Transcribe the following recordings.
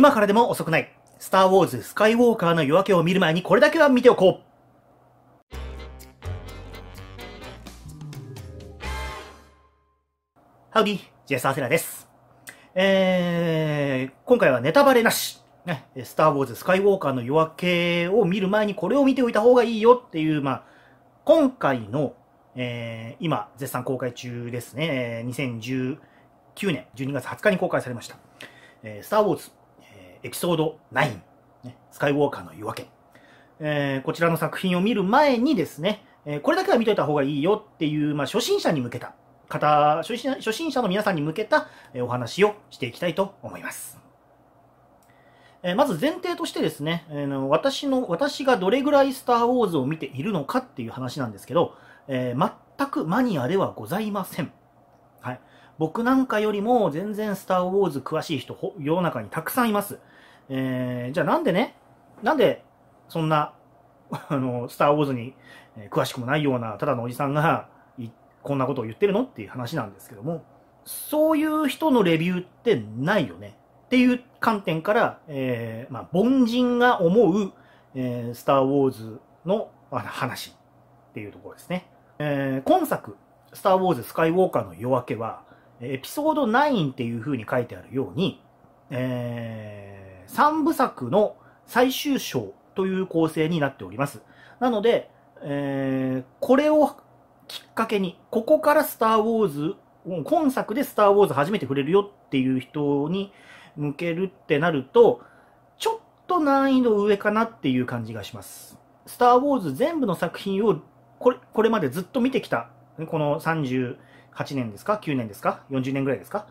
今からでも遅くない。スター・ウォーズ・スカイ・ウォーカーの夜明けを見る前にこれだけは見ておこう。ハウディ、ジェスター・セラです。えー、今回はネタバレなし。ね、スター・ウォーズ・スカイ・ウォーカーの夜明けを見る前にこれを見ておいた方がいいよっていう、まあ、今回の、えー、今、絶賛公開中ですね。2019年12月20日に公開されました。えー、スター・ウォーズエピソード9、ね、スカイウォーカーの夜明け、えー、こちらの作品を見る前にですね、えー、これだけは見といた方がいいよっていう、まあ、初心者に向けた方初心、初心者の皆さんに向けた、えお話をしていきたいと思います。えまず前提としてですね、え私の、私がどれぐらいスターウォーズを見ているのかっていう話なんですけど、えー、全くマニアではございません。はい。僕なんかよりも全然スターウォーズ詳しい人、世の中にたくさんいます。えー、じゃあなんでね、なんでそんな、あの、スター・ウォーズに詳しくもないような、ただのおじさんが、こんなことを言ってるのっていう話なんですけども、そういう人のレビューってないよね。っていう観点から、えー、まあ、凡人が思う、えー、スター・ウォーズの話っていうところですね。えー、今作、スター・ウォーズ・スカイ・ウォーカーの夜明けは、エピソード9っていう風に書いてあるように、えー、3部作の最終章という構成になっております。なので、えー、これをきっかけに、ここからスター・ウォーズ、今作でスター・ウォーズ初めて触れるよっていう人に向けるってなると、ちょっと難易度上かなっていう感じがします。スター・ウォーズ全部の作品をこれこれまでずっと見てきた、この38年ですか ?9 年ですか ?40 年ぐらいですか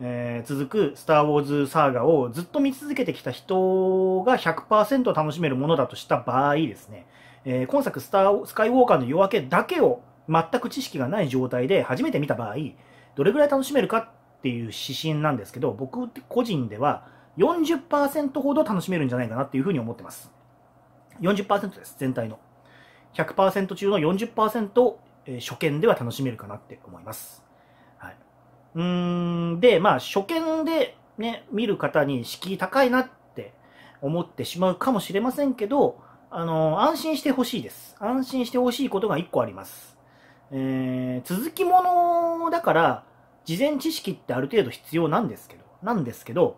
えー、続くスター・ウォーズサーガをずっと見続けてきた人が100%楽しめるものだとした場合ですね、えー、今作スター・スカイウォーカーの夜明けだけを全く知識がない状態で初めて見た場合、どれぐらい楽しめるかっていう指針なんですけど、僕個人では40%ほど楽しめるんじゃないかなっていうふうに思ってます。40%です、全体の。100%中の40%を、えー、初見では楽しめるかなって思います。うん、で、まあ、初見でね、見る方に敷居高いなって思ってしまうかもしれませんけど、あの、安心してほしいです。安心してほしいことが1個あります。えー、続きものだから、事前知識ってある程度必要なんですけど、なんですけど、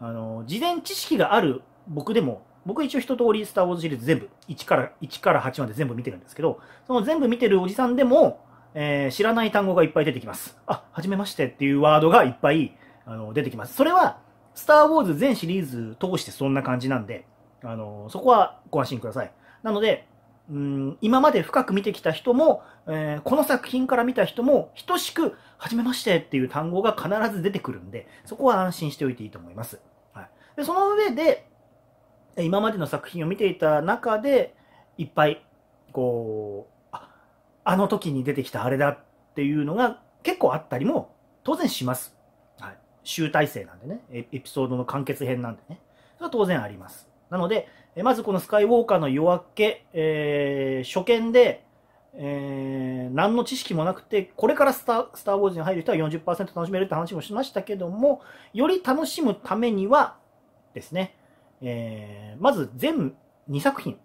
あの、事前知識がある僕でも、僕は一応一通りスターウォーズシリーズ全部、1から、1から8まで全部見てるんですけど、その全部見てるおじさんでも、えー、知らない単語がいっぱい出てきます。あ、はじめましてっていうワードがいっぱいあの出てきます。それは、スター・ウォーズ全シリーズ通してそんな感じなんで、あのそこはご安心ください。なので、うん、今まで深く見てきた人も、えー、この作品から見た人も、等しく、はじめましてっていう単語が必ず出てくるんで、そこは安心しておいていいと思います。はい、でその上で、今までの作品を見ていた中で、いっぱい、こう、あの時に出てきたあれだっていうのが結構あったりも当然します。はい。集大成なんでね、エピソードの完結編なんでね。それは当然あります。なので、まずこのスカイウォーカーの夜明け、えー、初見で、えー、何の知識もなくて、これからスタスター・ウォーズに入る人は40%楽しめるって話もしましたけども、より楽しむためにはですね、えー、まず全2作品、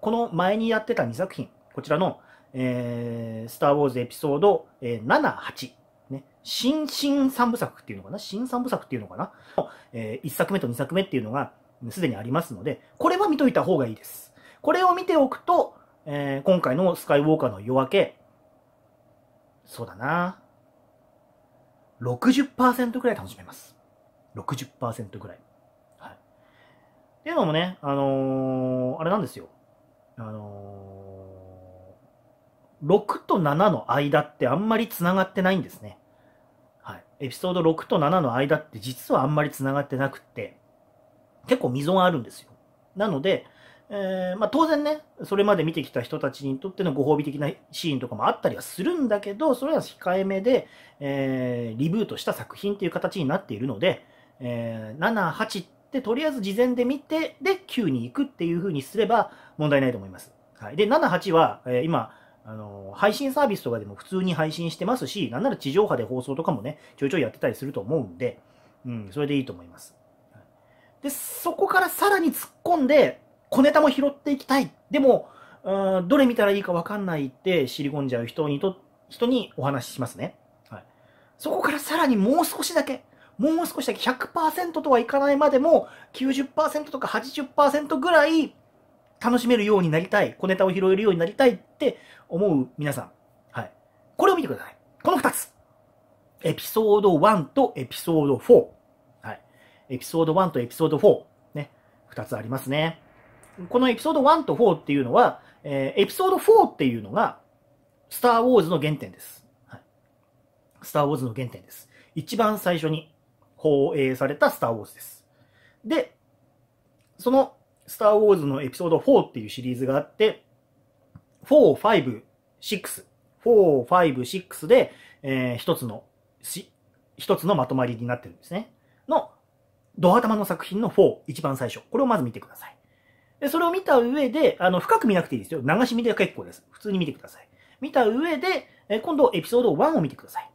この前にやってた2作品、こちらのえー、スター・ウォーズエピソード、え7、8、ね、新新三部作っていうのかな新三部作っていうのかな、えー、?1 作目と2作目っていうのがすでにありますので、これは見といた方がいいです。これを見ておくと、えー、今回のスカイウォーカーの夜明け、そうだな60%くらい楽しめます。60%くらい。はい。っていうのもね、あのー、あれなんですよ。あのー6と7の間ってあんまり繋がってないんですね。はい。エピソード6と7の間って実はあんまり繋がってなくって、結構溝があるんですよ。なので、えー、まあ、当然ね、それまで見てきた人たちにとってのご褒美的なシーンとかもあったりはするんだけど、それは控えめで、えー、リブートした作品という形になっているので、えー、7、8ってとりあえず事前で見て、で、9に行くっていう風にすれば問題ないと思います。はい。で、7、8は、え今、あの、配信サービスとかでも普通に配信してますし、なんなら地上波で放送とかもね、ちょいちょいやってたりすると思うんで、うん、それでいいと思います。で、そこからさらに突っ込んで、小ネタも拾っていきたい。でも、うん、どれ見たらいいかわかんないって知り込んじゃう人にと、人にお話ししますね。はい。そこからさらにもう少しだけ、もう少しだけ100%とはいかないまでも90%とか80%ぐらい楽しめるようになりたい、小ネタを拾えるようになりたいって思う皆さん。はい。これを見てください。この二つ。エピソード1とエピソード4。はい。エピソード1とエピソード4。ね。二つありますね。このエピソード1と4っていうのは、えー、エピソード4っていうのが、スター・ウォーズの原点です。はい。スター・ウォーズの原点です。一番最初に放映されたスター・ウォーズです。で、そのスター・ウォーズのエピソード4っていうシリーズがあって、4、5、6、4、5、6で、えー、一つの、し、一つのまとまりになってるんですね。の、ドア玉の作品の4、一番最初。これをまず見てください。で、それを見た上で、あの、深く見なくていいですよ。流し見で結構です。普通に見てください。見た上で、え今度エピソード1を見てください。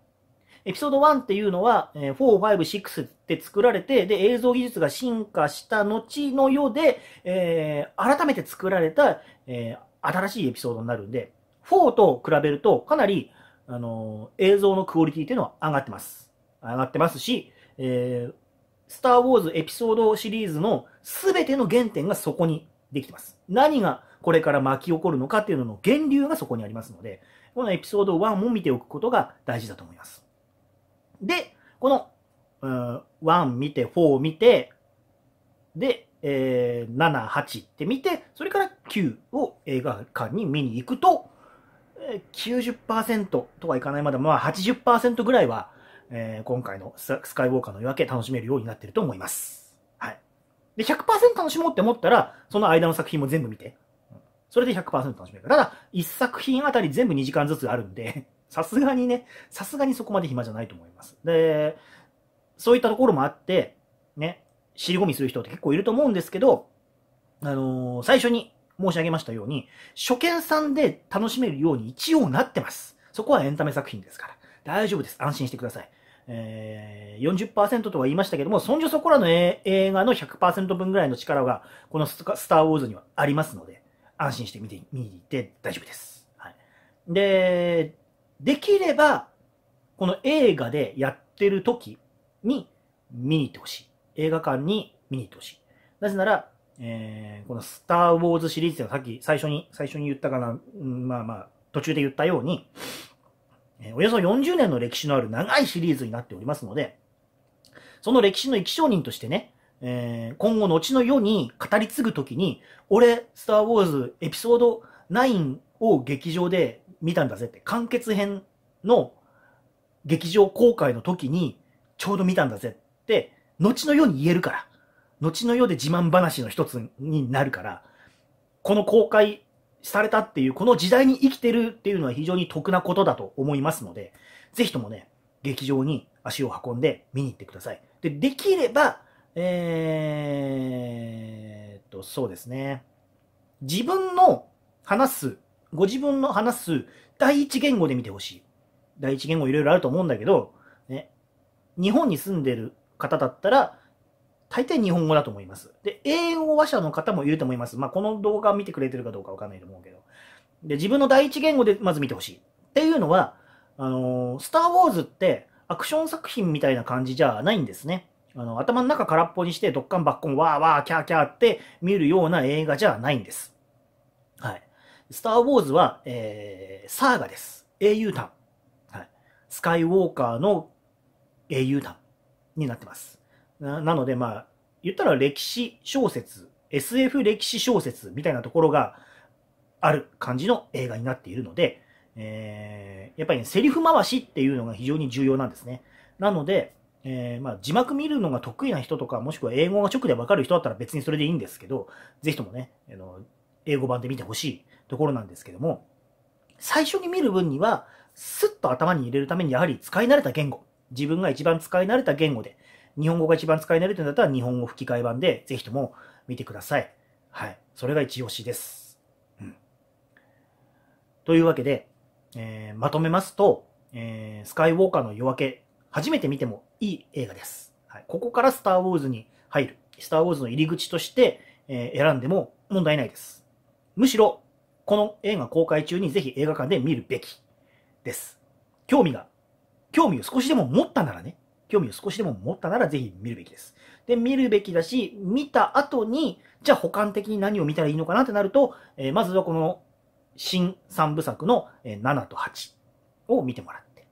エピソード1っていうのは、えー、4、5、6って作られて、で、映像技術が進化した後の世で、えー、改めて作られた、えー、新しいエピソードになるんで、4と比べると、かなり、あのー、映像のクオリティっていうのは上がってます。上がってますし、えー、スター・ウォーズエピソードシリーズの全ての原点がそこにできてます。何がこれから巻き起こるのかっていうのの源流がそこにありますので、このエピソード1も見ておくことが大事だと思います。で、この、うん、1見て、4見て、で、えー、7、8って見て、それから9を映画館に見に行くと、90%とはいかないまでも、まあ80%ぐらいは、えー、今回のスカイウォーカーの夜明け楽しめるようになってると思います。はい。で、100%楽しもうって思ったら、その間の作品も全部見て。それで100%楽しめる。ただ、1作品あたり全部2時間ずつあるんでさすがにね、さすがにそこまで暇じゃないと思います。で、そういったところもあって、ね、尻込みする人って結構いると思うんですけど、あのー、最初に申し上げましたように、初見さんで楽しめるように一応なってます。そこはエンタメ作品ですから。大丈夫です。安心してください。えー、40%とは言いましたけども、そんじょそこらの映画の100%分ぐらいの力が、このスター・ウォーズにはありますので、安心して見て、見て大丈夫です。はい。で、できれば、この映画でやってる時に見に行ってほしい。映画館に見に行ってほしい。なぜなら、えー、このスター・ウォーズシリーズではさっき最初に、最初に言ったかな、うん、まあまあ、途中で言ったように、えー、およそ40年の歴史のある長いシリーズになっておりますので、その歴史の生き証人としてね、えー、今後後の世に語り継ぐときに、俺、スター・ウォーズエピソード9を劇場で見たんだぜって、完結編の劇場公開の時にちょうど見たんだぜって、後の世に言えるから。後の世で自慢話の一つになるから、この公開されたっていう、この時代に生きてるっていうのは非常に得なことだと思いますので、ぜひともね、劇場に足を運んで見に行ってください。で、できれば、えー、っと、そうですね。自分の話すご自分の話す第一言語で見てほしい。第一言語いろいろあると思うんだけど、ね、日本に住んでる方だったら、大体日本語だと思います。で、英語話者の方もいると思います。まあ、この動画を見てくれてるかどうかわかんないと思うけど。で、自分の第一言語でまず見てほしい。っていうのは、あのー、スター・ウォーズってアクション作品みたいな感じじゃないんですね。あの、頭の中空っぽにして、ドッカンバッコン、わーわー、キャーキャーって見るような映画じゃないんです。スター・ウォーズは、えー、サーガです。英雄譚。はい。スカイ・ウォーカーの英雄譚になってます。なので、まあ、言ったら歴史小説、SF 歴史小説みたいなところがある感じの映画になっているので、えー、やっぱりね、セリフ回しっていうのが非常に重要なんですね。なので、えー、まあ、字幕見るのが得意な人とか、もしくは英語が直でわかる人だったら別にそれでいいんですけど、ぜひともね、あの英語版で見てほしいところなんですけども、最初に見る分には、スッと頭に入れるためにやはり使い慣れた言語、自分が一番使い慣れた言語で、日本語が一番使い慣れてるんだったら日本語吹き替え版でぜひとも見てください。はい。それが一押しです。うん。というわけで、えー、まとめますと、えー、スカイウォーカーの夜明け、初めて見てもいい映画です。はい、ここからスターウォーズに入る。スターウォーズの入り口として、えー、選んでも問題ないです。むしろ、この映画公開中にぜひ映画館で見るべきです。興味が、興味を少しでも持ったならね、興味を少しでも持ったならぜひ見るべきです。で、見るべきだし、見た後に、じゃあ補完的に何を見たらいいのかなってなると、えー、まずはこの新三部作の7と8を見てもらって。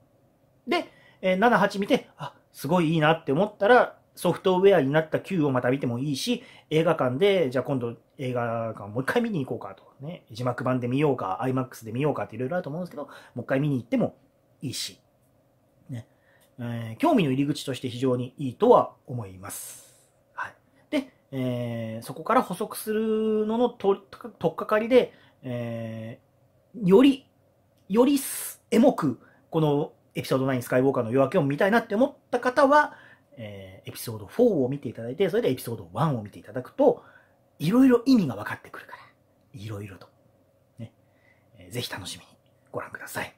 で、7、8見て、あ、すごいいいなって思ったら、ソフトウェアになった Q をまた見てもいいし、映画館で、じゃあ今度映画館もう一回見に行こうかとね、字幕版で見ようか、IMAX で見ようかっていろいろあると思うんですけど、もう一回見に行ってもいいし、ね、えー、興味の入り口として非常にいいとは思います。はい。で、えー、そこから補足するののと、とっかかりで、えー、より、よりエモく、このエピソード9スカイウォーカーの夜明けを見たいなって思った方は、えー、エピソード4を見ていただいて、それでエピソード1を見ていただくと、いろいろ意味が分かってくるから、いろいろと。ね。えー、ぜひ楽しみにご覧ください。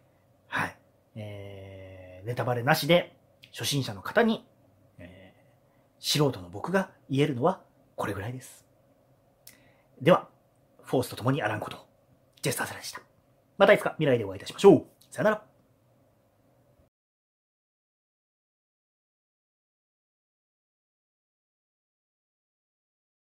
はい。えー、ネタバレなしで、初心者の方に、えー、素人の僕が言えるのはこれぐらいです。では、フォースと共にあらんこと、ジェスターセラでした。またいつか未来でお会いいたしましょう。さよなら。